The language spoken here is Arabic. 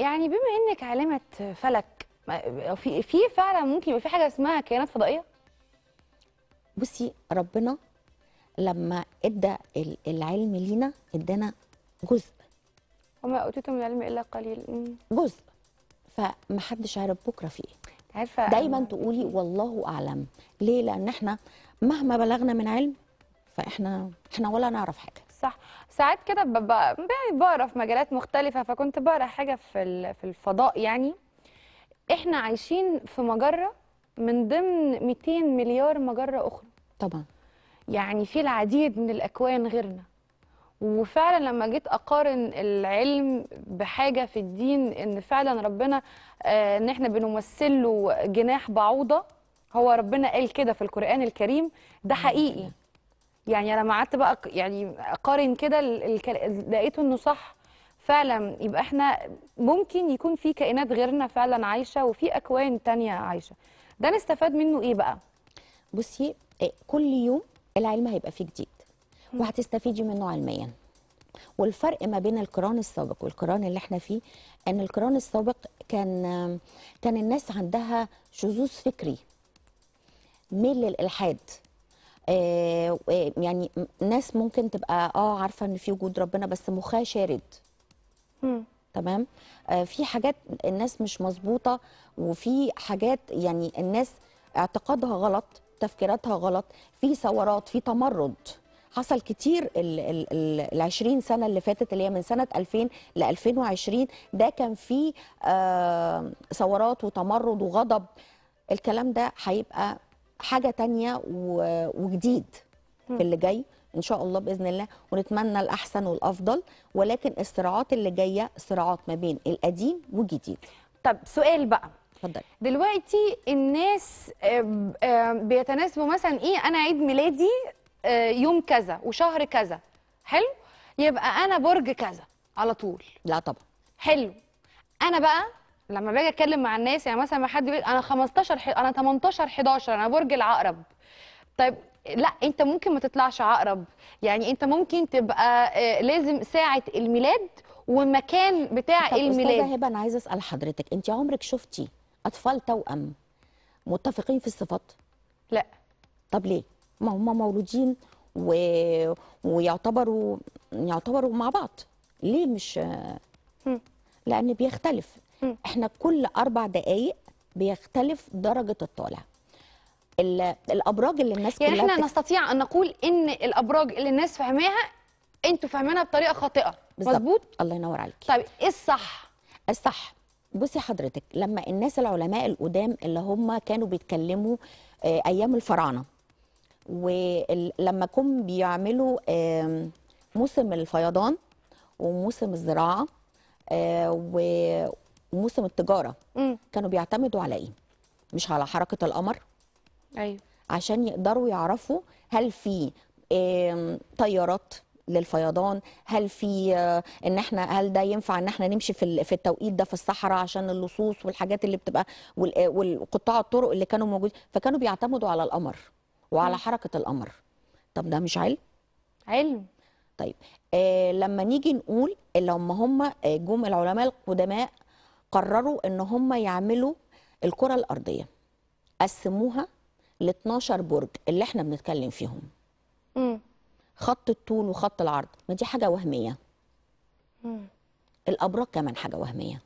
يعني بما انك عالمه فلك في في فعلا ممكن يبقى في حاجه اسمها كائنات فضائيه بصي ربنا لما ادى العلم لينا ادانا جزء وما اوتيتم من العلم الا قليل جزء فمحدش عارف بكره في ايه عارفه دايما أنا... تقولي والله اعلم ليه لان احنا مهما بلغنا من علم فاحنا احنا ولا نعرف حاجه صح ساعات كده ببقى بقرا في مجالات مختلفه فكنت بقرا حاجه في في الفضاء يعني احنا عايشين في مجره من ضمن 200 مليار مجره اخرى طبعا يعني في العديد من الاكوان غيرنا وفعلا لما جيت اقارن العلم بحاجه في الدين ان فعلا ربنا آه، ان احنا بنمثل له جناح بعوضه هو ربنا قال كده في القران الكريم ده آه، حقيقي يعني لما قعدت بقى يعني اقارن كده لقيته انه صح فعلا يبقى احنا ممكن يكون في كائنات غيرنا فعلا عايشه وفي اكوان تانية عايشه ده نستفاد منه ايه بقى بصي إيه، كل يوم العلم هيبقى فيه جديد وهتستفيدي منه علميا والفرق ما بين القران السابق والقران اللي احنا فيه ان القران السابق كان كان الناس عندها شذوذ فكري ميل للالحاد آه، يعني ناس ممكن تبقى اه عارفه ان في وجود ربنا بس مخها شارد تمام آه، في حاجات الناس مش مظبوطه وفي حاجات يعني الناس اعتقادها غلط تفكيراتها غلط في ثورات في تمرد حصل كتير ال ال ال 20 سنه اللي فاتت اللي هي من سنه 2000 ل 2020 ده كان في آه، ثورات آه وتمرد وغضب الكلام ده هيبقى حاجه تانية وجديد في اللي جاي ان شاء الله باذن الله ونتمنى الاحسن والافضل ولكن الصراعات اللي جايه صراعات ما بين القديم والجديد طب سؤال بقى اتفضلي دلوقتي الناس بيتناسبوا مثلا ايه انا عيد ميلادي آه، يوم كذا وشهر كذا حلو يبقى انا برج كذا على طول لا طبعا حلو انا بقى لما باجي اتكلم مع الناس يعني مثلا ما حد بيقول انا 15 ح... انا 18 11 انا برج العقرب طيب لا انت ممكن ما تطلعش عقرب يعني انت ممكن تبقى آه، لازم ساعه الميلاد ومكان بتاع طب الميلاد استاذه هبه انا عايزه اسال حضرتك انت عمرك شفتي اطفال توأم متفقين في الصفات لا طب ليه ما هم مولودين و... ويعتبروا يعتبروا مع بعض ليه مش م. لان بيختلف احنا كل اربع دقائق بيختلف درجه الطالع الابراج اللي الناس يعني احنا نستطيع ان نقول ان الابراج اللي الناس فاهماها انتوا فاهمينها بطريقه خاطئه مظبوط الله ينور عليك طيب ايه الصح الصح بصي حضرتك لما الناس العلماء القدام اللي هم كانوا بيتكلموا آه، ايام الفراعنه ولما كم بيعملوا موسم الفيضان وموسم الزراعه آه، موسم التجاره مم. كانوا بيعتمدوا على ايه مش على حركه القمر ايوه عشان يقدروا يعرفوا هل في طيارات للفيضان هل في آه، ان احنا هل ده ينفع ان احنا نمشي في في التوقيت ده في الصحراء عشان اللصوص والحاجات اللي بتبقى آه، والقطاع الطرق اللي كانوا موجودين فكانوا بيعتمدوا على القمر وعلى حركه القمر طب ده مش علم علم طيب آه لما نيجي نقول لما هم آه، جم العلماء القدماء قرروا ان هم يعملوا الكره الارضيه قسموها ل 12 برج اللي احنا بنتكلم فيهم مم. خط الطول وخط العرض ما دي حاجه وهميه مم. الابراج كمان حاجه وهميه